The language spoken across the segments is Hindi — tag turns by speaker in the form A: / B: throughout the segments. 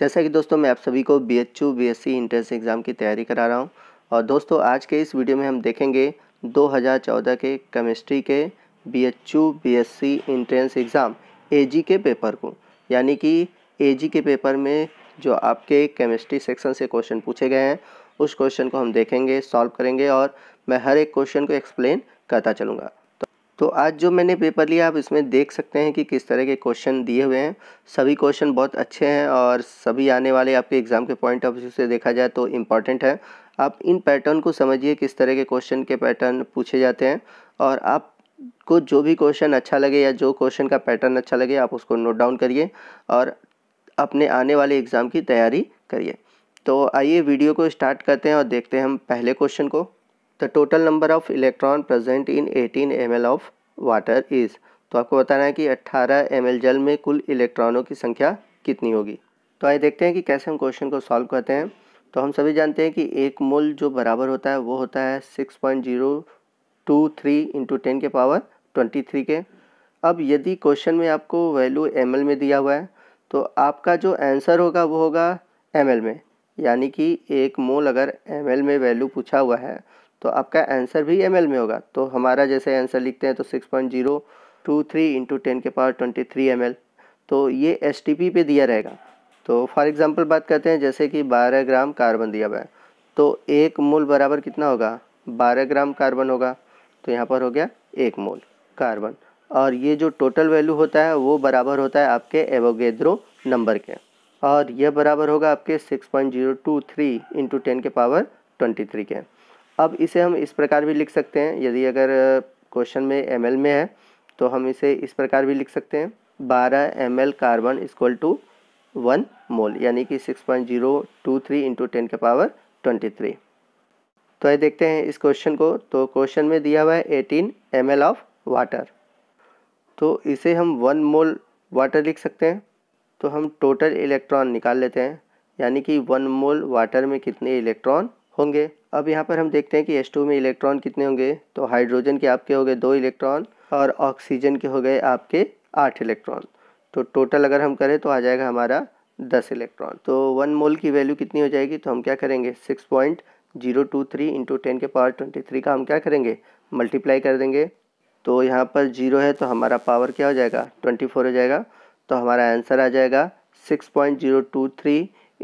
A: जैसा कि दोस्तों मैं आप सभी को B H U B S C entrance exam की तैयारी करा रहा हूँ और दोस्तों आज के इस वीडियो में हम देखेंगे 2014 के केमिस्ट्री के B H U B S C entrance exam ए जी के पेपर को यानी कि ए जी के पेपर में जो आपके केमिस्ट्री सेक्शन से क्वेश्चन पूछे गए हैं उस क्वेश्चन को हम देखेंगे सॉल्व करेंगे और मैं हर एक क्वेश्चन को एक्सप्लेन करता चलूँगा तो आज जो मैंने पेपर लिया आप इसमें देख सकते हैं कि किस तरह के क्वेश्चन दिए हुए हैं सभी क्वेश्चन बहुत अच्छे हैं और सभी आने वाले आपके एग्ज़ाम के पॉइंट ऑफ व्यू से देखा जाए तो इम्पॉर्टेंट है आप इन पैटर्न को समझिए किस तरह के क्वेश्चन के पैटर्न पूछे जाते हैं और आप को जो भी क्वेश्चन अच्छा लगे या जो क्वेश्चन का पैटर्न अच्छा लगे आप उसको नोट डाउन करिए और अपने आने वाले एग्ज़ाम की तैयारी करिए तो आइए वीडियो को स्टार्ट करते हैं और देखते हैं हम पहले क्वेश्चन को the total number of electron present in 18 M of water is तो आपको बताना है कि 18 एम जल में कुल इलेक्ट्रॉनों की संख्या कितनी होगी तो आइए देखते हैं कि कैसे हम क्वेश्चन को सॉल्व करते हैं तो हम सभी जानते हैं कि एक मोल जो बराबर होता है वो होता है six point zero two three into ten के पावर ट्वेंटी थ्री के अब यदि क्वेश्चन में आपको वैल्यू एम में दिया हुआ है तो आपका जो आंसर होगा वो होगा एम में यानी कि एक मोल अगर एम में वैल्यू पूछा हुआ है तो आपका आंसर भी एम में होगा तो हमारा जैसे आंसर लिखते हैं तो six point zero two three into ten के पावर ट्वेंटी थ्री एम तो ये एस पे दिया रहेगा तो फॉर एग्ज़ाम्पल बात करते हैं जैसे कि बारह ग्राम कार्बन दिया हुआ है तो एक मोल बराबर कितना होगा बारह ग्राम कार्बन होगा तो यहाँ पर हो गया एक मोल कार्बन और ये जो टोटल वैल्यू होता है वो बराबर होता है आपके एवोगेद्रो नंबर के और यह बराबर होगा आपके 6.023 point zero two three into ten के पावर 23 के अब इसे हम इस प्रकार भी लिख सकते हैं यदि अगर क्वेश्चन में एम में है तो हम इसे इस प्रकार भी लिख सकते हैं बारह M L carbon equal to one mole यानी कि six point zero two three into ten के पावर ट्वेंटी थ्री तो ये देखते हैं इस क्वेश्चन को तो क्वेश्चन में दिया हुआ है eighteen M L of water तो इसे हम वन मोल वाटर लिख सकते हैं तो हम टोटल इलेक्ट्रॉन निकाल लेते हैं यानी कि वन मोल वाटर में कितने इलेक्ट्रॉन होंगे अब यहाँ पर हम देखते हैं कि एस में इलेक्ट्रॉन कितने होंगे तो हाइड्रोजन के आपके हो गए दो इलेक्ट्रॉन और ऑक्सीजन के हो गए आपके आठ इलेक्ट्रॉन तो टोटल अगर हम करें तो आ जाएगा हमारा दस इलेक्ट्रॉन तो वन मोल की वैल्यू कितनी हो जाएगी तो हम क्या करेंगे six point zero two three into ten के पावर ट्वेंटी थ्री का हम क्या करेंगे मल्टीप्लाई कर देंगे तो यहाँ पर जीरो है तो हमारा पावर क्या हो जाएगा ट्वेंटी फोर हो जाएगा तो हमारा आंसर आ जाएगा six point zero two three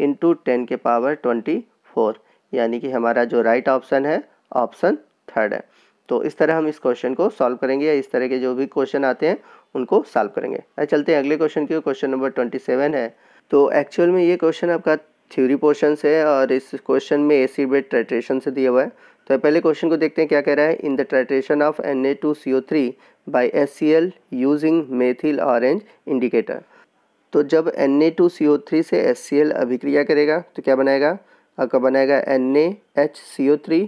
A: into ten के पावर ट्वेंटी फोर यानी कि हमारा जो राइट right ऑप्शन है ऑप्शन थर्ड है तो इस तरह हम इस क्वेश्चन को सॉल्व करेंगे या इस तरह के जो भी क्वेश्चन आते हैं उनको सॉल्व करेंगे अरे चलते हैं अगले क्वेश्चन की क्वेश्चन नंबर ट्वेंटी सेवन है तो एक्चुअल में ये क्वेश्चन आपका थ्योरी पोर्शन है और इस क्वेश्चन में ए सी बेड ट्रेट्रेशन से दिया हुआ है तो पहले क्वेश्चन को देखते हैं क्या कह रहा है in the titration of N A two C O three by S C L using methyl orange indicator तो जब N A two C O three से एस सी एल अभिक्रिया करेगा तो क्या बनाएगा आपका हाँ, बनाएगा N A H C O three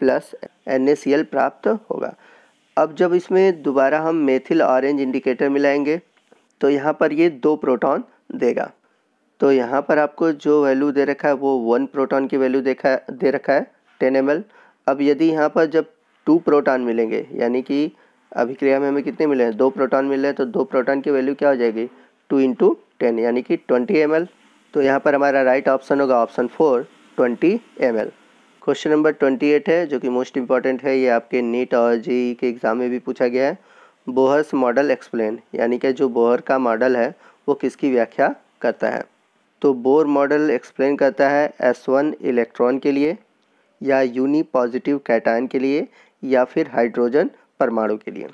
A: plus N A C L प्राप्त होगा अब जब इसमें दोबारा हम मेथिल ऑरेंज इंडिकेटर मिलाएंगे तो यहाँ पर ये दो प्रोटॉन देगा तो यहाँ पर आपको जो वैल्यू दे रखा है वो वन प्रोटॉन की वैल्यू देखा दे रखा है टेन एम अब यदि यहाँ पर जब टू प्रोटॉन मिलेंगे यानी कि अभिक्रिया में हमें कितने मिले हैं दो प्रोटॉन मिल रहे हैं तो दो प्रोटॉन की वैल्यू क्या हो जाएगी टू इंटू टेन यानी कि ट्वेंटी एम तो यहाँ पर हमारा राइट ऑप्शन होगा option four 20 ml question number 28 है जो कि मोस्ट इंपॉर्टेंट है ये आपके नीट और जी e के एग्ज़ाम में भी पूछा गया है बोहर्स मॉडल एक्सप्लेन यानी कि जो बोहर का मॉडल है वो किसकी व्याख्या करता है तो बोर मॉडल एक्सप्लेन करता है एस वन इलेक्ट्रॉन के लिए या यूनी पॉजिटिव कैटाइन के लिए या फिर हाइड्रोजन परमाणु के लिए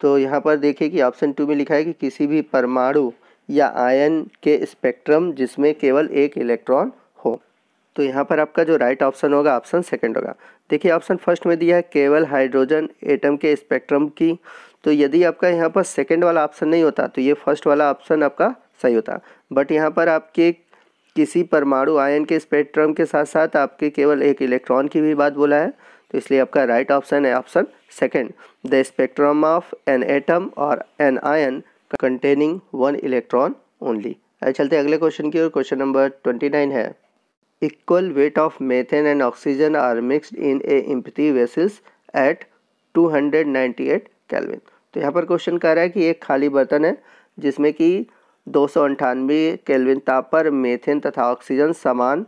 A: तो यहाँ पर देखिए कि ऑप्शन टू में लिखा है कि किसी भी परमाणु या आयन के स्पेक्ट्रम जिसमें केवल एक इलेक्ट्रॉन तो यहाँ पर आपका जो राइट ऑप्शन होगा ऑप्शन सेकंड होगा देखिए ऑप्शन फर्स्ट में दिया है केवल हाइड्रोजन एटम के स्पेक्ट्रम की तो यदि आपका यहाँ पर सेकंड वाला ऑप्शन नहीं होता तो ये फर्स्ट वाला ऑप्शन आपका सही होता बट यहाँ पर आपके किसी परमाणु आयन के स्पेक्ट्रम के साथ साथ आपके केवल एक इलेक्ट्रॉन की भी बात बोला है तो इसलिए आपका राइट ऑप्शन है option second the spectrum of an atom और an ion containing one electron only चलते अगले क्वेश्चन की ओर क्वेश्चन नंबर ट्वेंटी नाइन है equal weight of methane and oxygen are mixed in a empty vessels at 298 Kelvin तो यहाँ पर क्वेश्चन कह रहा है कि एक खाली बर्तन है जिसमें कि दो सौ अंठानवे कैलविन ताप पर मेथेन तथा ऑक्सीजन समान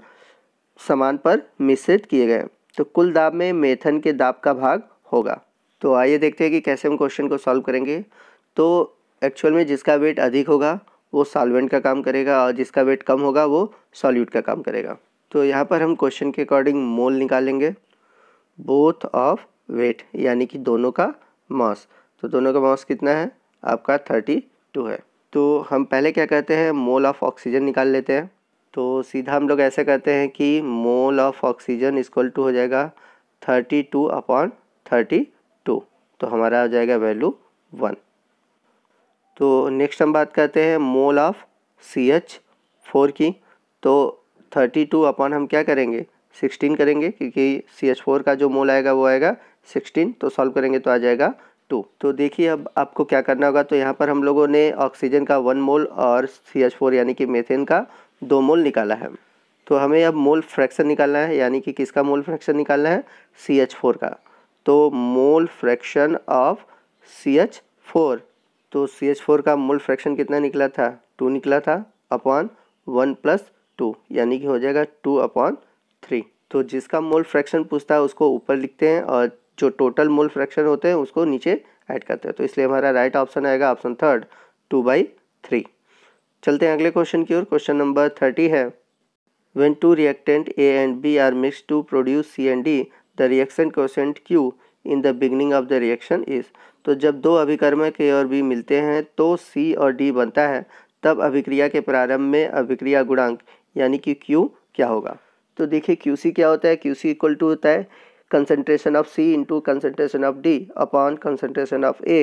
A: समान पर मिश्रित किए गए तो कुल दाब में मेथेन के दाब का भाग होगा तो आइए देखते हैं कि कैसे हम क्वेश्चन को सॉल्व करेंगे तो एक्चुअल में जिसका वेट अधिक होगा वो सॉल्वेंट का काम करेगा और जिसका वेट कम होगा वो सॉल्यूट का काम करेगा तो यहाँ पर हम क्वेश्चन के अकॉर्डिंग मोल निकालेंगे बोथ ऑफ वेट यानी कि दोनों का मॉस तो दोनों का मॉस कितना है आपका थर्टी टू है तो हम पहले क्या करते हैं मोल ऑफ ऑक्सीजन निकाल लेते हैं तो सीधा हम लोग ऐसा करते हैं कि mole of oxygen equal to हो जाएगा thirty two upon thirty two तो हमारा हो जाएगा वैल्यू वन तो नेक्स्ट हम बात करते हैं mole of C H four की तो थर्टी टू अपॉन हम क्या करेंगे सिक्सटीन करेंगे क्योंकि सी एच फोर का जो मोल आएगा वो आएगा सिक्सटीन तो सॉल्व करेंगे तो आ जाएगा टू तो देखिए अब आपको क्या करना होगा तो यहाँ पर हम लोगों ने ऑक्सीजन का वन मोल और सी एच फोर यानी कि मेथेन का दो मोल निकाला है तो हमें अब मोल फ्रैक्शन निकालना है यानी कि किसका मोल फ्रैक्शन निकालना है सी एच फोर का तो mole fraction of C H four तो सी एच फोर का मोल फ्रैक्शन कितना निकला था टू निकला था अपॉन वन प्लस टू यानी कि हो जाएगा टू अपॉन थ्री तो जिसका मोल फ्रैक्शन पूछता है उसको ऊपर लिखते हैं और जो टोटल मोल फ्रैक्शन होते हैं उसको नीचे ऐड करते हैं तो इसलिए हमारा राइट ऑप्शन आएगा option third two by three चलते हैं अगले क्वेश्चन की ओर क्वेश्चन नंबर थर्टी है when two reactant A and B are mix to produce C and D the reaction question Q in the beginning of the reaction is तो जब दो अभिकर्मक ए और बी मिलते हैं तो सी और डी बनता है तब अभिक्रिया के प्रारंभ में अभिक्रिया गुणांक यानी कि Q क्या होगा तो देखिए क्यू सी क्या होता है क्यू सी इक्वल टू होता है concentration of C into concentration of D upon concentration of A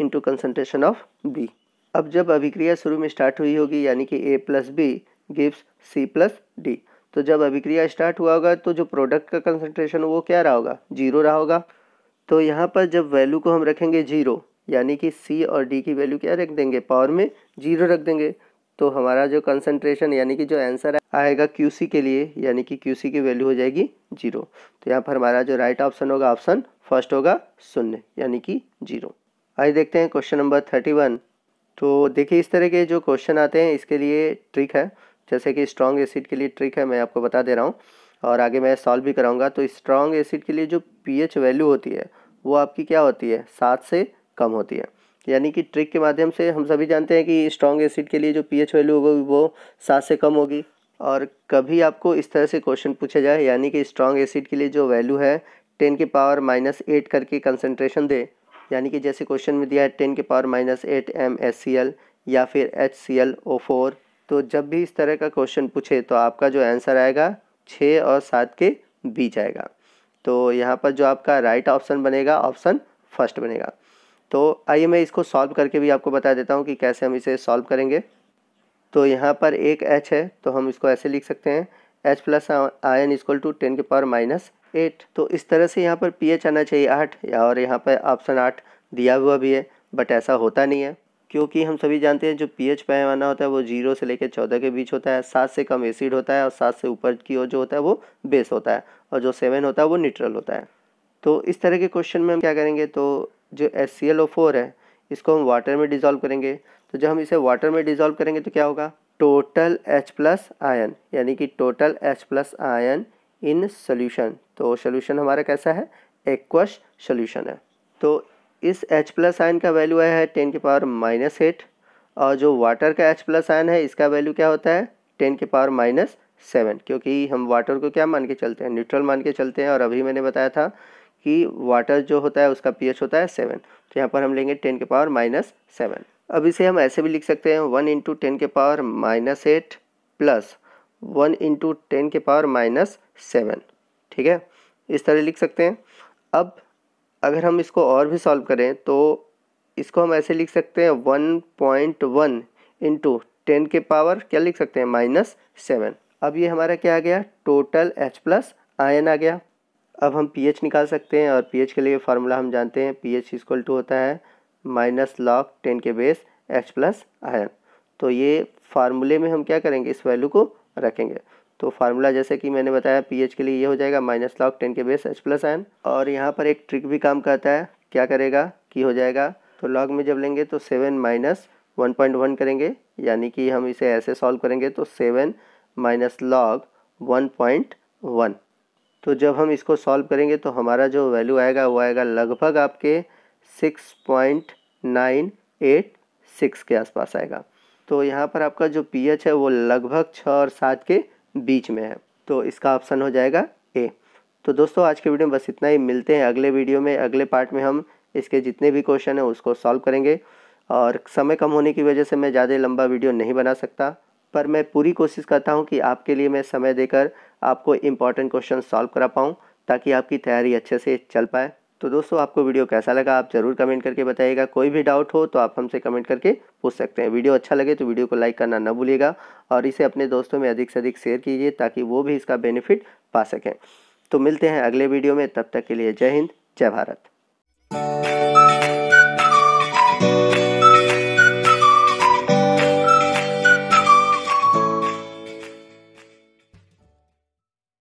A: into concentration of B अब जब अभिक्रिया शुरू में स्टार्ट हुई होगी यानी कि A plus B gives C plus D तो जब अभिक्रिया स्टार्ट हुआ होगा तो जो प्रोडक्ट का कंसनट्रेशन वो क्या रहा होगा जीरो रहा होगा तो यहाँ पर जब वैल्यू को हम रखेंगे जीरो यानी कि सी और डी की वैल्यू क्या रख देंगे पावर में जीरो रख देंगे तो हमारा जो कंसनट्रेशन यानी कि जो आंसर आएगा क्यू के लिए यानी कि क्यू की वैल्यू हो जाएगी जीरो तो यहाँ पर हमारा जो राइट ऑप्शन होगा ऑप्शन फर्स्ट होगा शून्य यानी कि जीरो आइए देखते हैं क्वेश्चन नंबर थर्टी वन तो देखिए इस तरह के जो क्वेश्चन आते हैं इसके लिए ट्रिक है जैसे कि स्ट्रॉन्ग एसिड के लिए ट्रिक है मैं आपको बता दे रहा हूँ और आगे मैं सॉल्व भी कराऊंगा तो स्ट्रॉन्ग एसिड के लिए जो पीएच वैल्यू होती है वो आपकी क्या होती है सात से कम होती है यानी कि ट्रिक के माध्यम से हम सभी जानते हैं कि स्ट्रॉन्ग एसिड के लिए जो पीएच वैल्यू होगी वो सात से कम होगी और कभी आपको इस तरह से क्वेश्चन पूछा जाए यानी कि स्ट्रॉन्ग एसिड के लिए जो वैल्यू है टेन के पावर माइनस एट करके कंसनट्रेशन दे यानी कि जैसे क्वेश्चन में दिया है टेन के power minus eight M S C L या फिर H C L O four तो जब भी इस तरह का क्वेश्चन पूछे तो आपका जो आंसर आएगा छः और सात के बीच आएगा तो यहाँ पर जो आपका राइट ऑप्शन बनेगा ऑप्शन फर्स्ट बनेगा तो आइए मैं इसको सॉल्व करके भी आपको बता देता हूँ कि कैसे हम इसे सॉल्व करेंगे तो यहाँ पर एक एच है तो हम इसको ऐसे लिख सकते हैं H plus ion equal to ten के पावर माइनस एट तो इस तरह से यहाँ पर पी एच आना चाहिए आठ और यहाँ पर ऑप्शन आठ दिया हुआ भी है बट ऐसा होता नहीं है क्योंकि हम सभी जानते हैं जो पी एच पैमाना होता है वो जीरो से लेकर चौदह के बीच होता है सात से कम एसिड होता है और सात से ऊपर की ओर जो होता है वो बेस होता है और जो सेवन होता है वो न्यूट्रल होता है तो इस तरह के क्वेश्चन में हम क्या करेंगे तो जो S C L O four है इसको हम वाटर में डिज़ोल्व करेंगे तो जब हम इसे वाटर में डिज़ोल्व करेंगे तो क्या होगा टोटल एच प्लस आयन यानी कि total H plus ion in solution तो सोल्यूशन हमारा कैसा है एक्वस सोल्यूशन है तो इस एच प्लस आयन का वैल्यू आया है टेन के पावर माइनस एट और जो वाटर का एच प्लस आयन है इसका वैल्यू क्या होता है टेन के पावर माइनस सेवन क्योंकि हम वाटर को क्या मान के चलते हैं न्यूट्रल मान के चलते हैं और अभी मैंने बताया था कि वाटर जो होता है उसका पीएच होता है सेवन तो यहाँ पर हम लेंगे टेन के पावर माइनस सेवन अब इसे हम ऐसे भी लिख सकते हैं वन इंटू टेन के power minus eight plus one into ten के पावर माइनस सेवन ठीक है इस तरह लिख सकते हैं अब अगर हम इसको और भी सॉल्व करें तो इसको हम ऐसे लिख सकते हैं one point one into ten के पावर क्या लिख सकते हैं माइनस सेवन अब ये हमारा क्या आ गया टोटल एच प्लस आयन आ गया अब हम पी एच निकाल सकते हैं और पी एच के लिए फार्मूला हम जानते हैं पी एच इक्वल टू होता है माइनस लॉक टेन के बेस एच प्लस आयन तो ये फार्मूले में हम क्या करेंगे इस वैल्यू को रखेंगे तो फार्मूला जैसे कि मैंने बताया पी एच के लिए ये हो जाएगा माइनस लॉक टेन के बेस एच प्लस आयन और यहाँ पर एक ट्रिक भी काम करता है क्या करेगा कि हो जाएगा तो लॉग में जब लेंगे तो seven minus one point one करेंगे यानी कि हम इसे ऐसे सॉल्व करेंगे तो seven minus log one point one तो जब हम इसको सॉल्व करेंगे तो हमारा जो वैल्यू आएगा वो आएगा लगभग आपके six point nine eight six के आसपास आएगा तो यहाँ पर आपका जो पीएच है वो लगभग छः और सात के बीच में है तो इसका ऑप्शन हो जाएगा ए तो दोस्तों आज के वीडियो में बस इतना ही मिलते हैं अगले वीडियो में अगले पार्ट में हम इसके जितने भी क्वेश्चन हैं उसको सॉल्व करेंगे और समय कम होने की वजह से मैं ज़्यादा लंबा वीडियो नहीं बना सकता पर मैं पूरी कोशिश करता हूँ कि आपके लिए मैं समय देकर आपको इम्पॉर्टेंट क्वेश्चन सॉल्व करा पाऊँ ताकि आपकी तैयारी अच्छे से चल पाए तो दोस्तों आपको वीडियो कैसा लगा आप ज़रूर कमेंट करके बताइएगा कोई भी डाउट हो तो आप हमसे कमेंट करके पूछ सकते हैं वीडियो अच्छा लगे तो वीडियो को लाइक करना ना भूलिएगा और इसे अपने दोस्तों में अधिक से अधिक शेयर कीजिए ताकि वो भी इसका बेनिफिट पा सकें तो मिलते हैं अगले वीडियो में तब तक के लिए जय हिंद जय भारत